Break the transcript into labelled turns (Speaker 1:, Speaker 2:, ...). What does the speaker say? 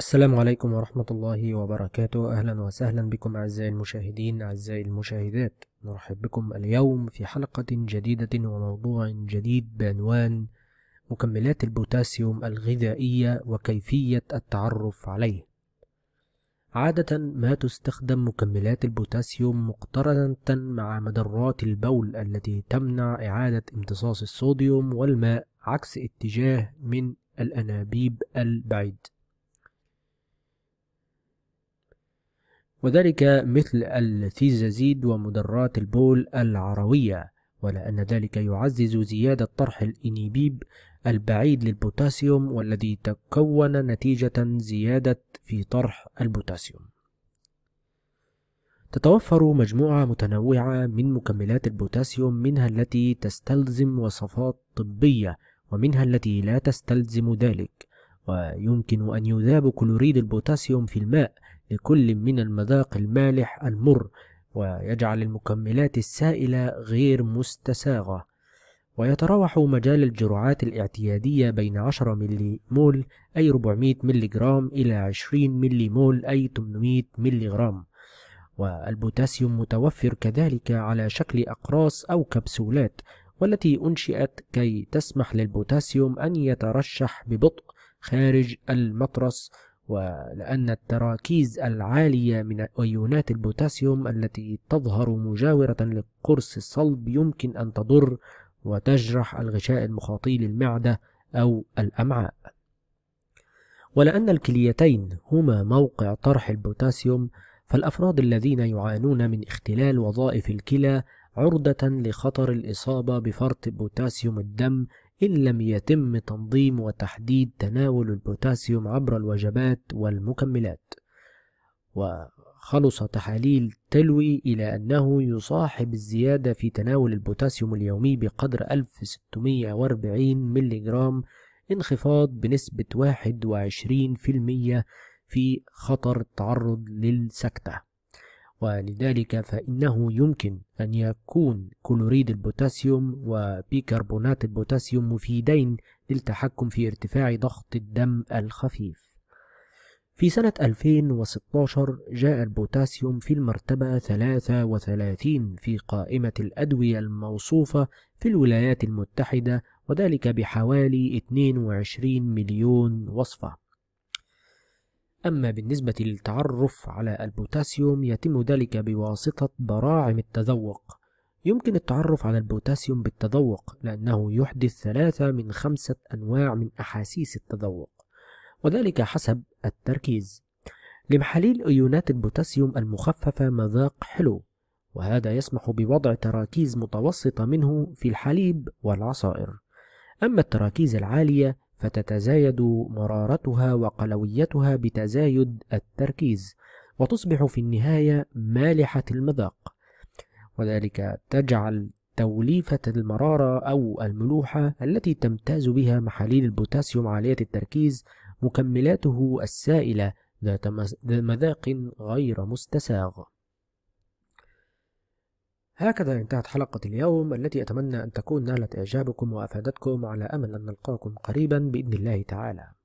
Speaker 1: السلام عليكم ورحمة الله وبركاته أهلا وسهلا بكم أعزائي المشاهدين أعزائي المشاهدات نرحب بكم اليوم في حلقة جديدة وموضوع جديد بعنوان مكملات البوتاسيوم الغذائية وكيفية التعرف عليه عادة ما تستخدم مكملات البوتاسيوم مقترنة مع مدرات البول التي تمنع إعادة امتصاص الصوديوم والماء عكس اتجاه من الأنابيب البعيد وذلك مثل التيزازيد ومدرات البول العروية ولأن ذلك يعزز زيادة طرح الإنيبيب البعيد للبوتاسيوم والذي تكون نتيجة زيادة في طرح البوتاسيوم تتوفر مجموعة متنوعة من مكملات البوتاسيوم منها التي تستلزم وصفات طبية ومنها التي لا تستلزم ذلك ويمكن أن يذاب كلوريد البوتاسيوم في الماء لكل من المذاق المالح المر ويجعل المكملات السائلة غير مستساغة ويتراوح مجال الجرعات الاعتيادية بين 10 ملي مول أي 400 ملي جرام إلى 20 ملي مول أي 800 ملي جرام والبوتاسيوم متوفر كذلك على شكل أقراص أو كبسولات والتي أنشئت كي تسمح للبوتاسيوم أن يترشح ببطء خارج المطرس ولأن التراكيز العالية من أيونات البوتاسيوم التي تظهر مجاورة للقرص الصلب يمكن أن تضر وتجرح الغشاء المخاطي للمعدة أو الأمعاء ولأن الكليتين هما موقع طرح البوتاسيوم فالأفراد الذين يعانون من اختلال وظائف الكلى عرضة لخطر الإصابة بفرط بوتاسيوم الدم إن لم يتم تنظيم وتحديد تناول البوتاسيوم عبر الوجبات والمكملات وخلص تحاليل تلوي إلى أنه يصاحب الزيادة في تناول البوتاسيوم اليومي بقدر 1640 جرام انخفاض بنسبة 21% في خطر التعرض للسكتة ولذلك فإنه يمكن أن يكون كلوريد البوتاسيوم وبيكربونات البوتاسيوم مفيدين للتحكم في ارتفاع ضغط الدم الخفيف في سنة 2016 جاء البوتاسيوم في المرتبة 33 في قائمة الأدوية الموصوفة في الولايات المتحدة وذلك بحوالي 22 مليون وصفة أما بالنسبة للتعرف على البوتاسيوم يتم ذلك بواسطة براعم التذوق يمكن التعرف على البوتاسيوم بالتذوق لأنه يحدث ثلاثة من خمسة أنواع من أحاسيس التذوق وذلك حسب التركيز لمحاليل أيونات البوتاسيوم المخففة مذاق حلو وهذا يسمح بوضع تراكيز متوسطة منه في الحليب والعصائر أما التراكيز العالية فتتزايد مرارتها وقلويتها بتزايد التركيز وتصبح في النهاية مالحة المذاق وذلك تجعل توليفة المرارة أو الملوحة التي تمتاز بها محاليل البوتاسيوم عالية التركيز مكملاته السائلة ذات مذاق غير مستساغ هكذا انتهت حلقة اليوم التي أتمنى أن تكون نالت إعجابكم وأفادتكم على أمل أن نلقاكم قريبا بإذن الله تعالى